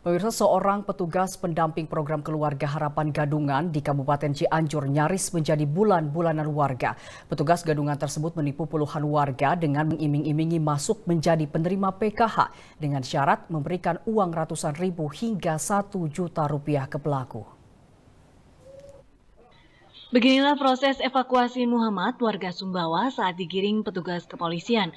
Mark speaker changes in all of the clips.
Speaker 1: Pemirsa seorang petugas pendamping program keluarga harapan gadungan di Kabupaten Cianjur nyaris menjadi bulan-bulanan warga. Petugas gadungan tersebut menipu puluhan warga dengan mengiming-imingi masuk menjadi penerima PKH dengan syarat memberikan uang ratusan ribu hingga satu juta rupiah ke pelaku.
Speaker 2: Beginilah proses evakuasi Muhammad warga Sumbawa saat digiring petugas kepolisian.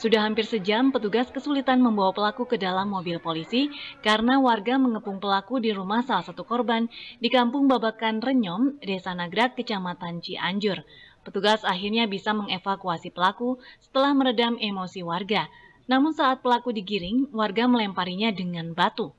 Speaker 2: Sudah hampir sejam petugas kesulitan membawa pelaku ke dalam mobil polisi karena warga mengepung pelaku di rumah salah satu korban di kampung Babakan Renyom, Desa Nagrak, Kecamatan Cianjur. Petugas akhirnya bisa mengevakuasi pelaku setelah meredam emosi warga. Namun saat pelaku digiring, warga melemparinya dengan batu.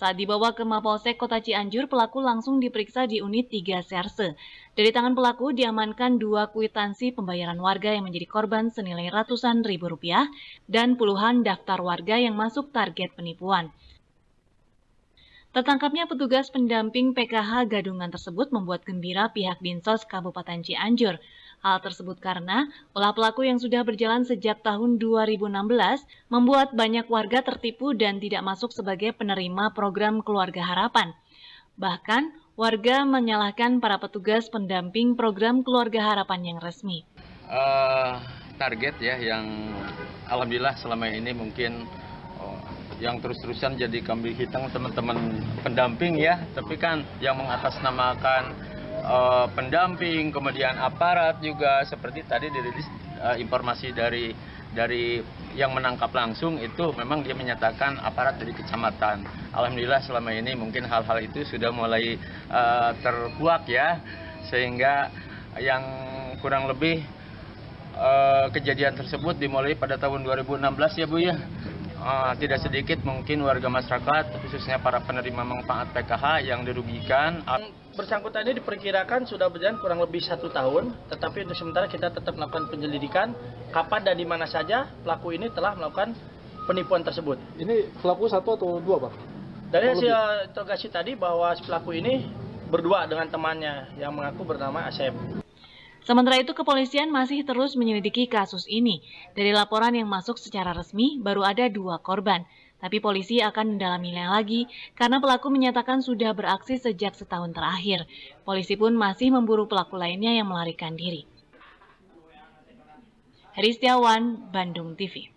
Speaker 2: Saat dibawa ke Mapolsek Kota Cianjur, pelaku langsung diperiksa di unit 3 Serse. Dari tangan pelaku diamankan dua kuitansi pembayaran warga yang menjadi korban senilai ratusan ribu rupiah dan puluhan daftar warga yang masuk target penipuan. Tertangkapnya petugas pendamping PKH gadungan tersebut membuat gembira pihak Binsos Kabupaten Cianjur. Hal tersebut karena olah pelaku yang sudah berjalan sejak tahun 2016 membuat banyak warga tertipu dan tidak masuk sebagai penerima program Keluarga Harapan. Bahkan, warga menyalahkan para petugas pendamping program Keluarga Harapan yang resmi.
Speaker 3: Uh, target ya yang alhamdulillah selama ini mungkin yang terus-terusan jadi kambing hitam teman-teman pendamping ya tapi kan yang mengatasnamakan uh, pendamping kemudian aparat juga seperti tadi dirilis uh, informasi dari dari yang menangkap langsung itu memang dia menyatakan aparat dari kecamatan. Alhamdulillah selama ini mungkin hal-hal itu sudah mulai uh, terkuak ya sehingga yang kurang lebih kejadian tersebut dimulai pada tahun 2016 ya Bu ya uh, tidak sedikit mungkin warga masyarakat khususnya para penerima manfaat PKH yang dirugikan.
Speaker 4: Bersangkutan ini diperkirakan sudah berjalan kurang lebih satu tahun, tetapi untuk sementara kita tetap melakukan penyelidikan kapan dan di mana saja pelaku ini telah melakukan penipuan tersebut. Ini pelaku satu atau dua, Pak? Dari hasil interogasi tadi bahwa pelaku ini berdua dengan temannya yang mengaku bernama Asep.
Speaker 2: Sementara itu, kepolisian masih terus menyelidiki kasus ini. Dari laporan yang masuk secara resmi, baru ada dua korban. Tapi polisi akan mendalami lagi karena pelaku menyatakan sudah beraksi sejak setahun terakhir. Polisi pun masih memburu pelaku lainnya yang melarikan diri. Heristiawan, Bandung TV.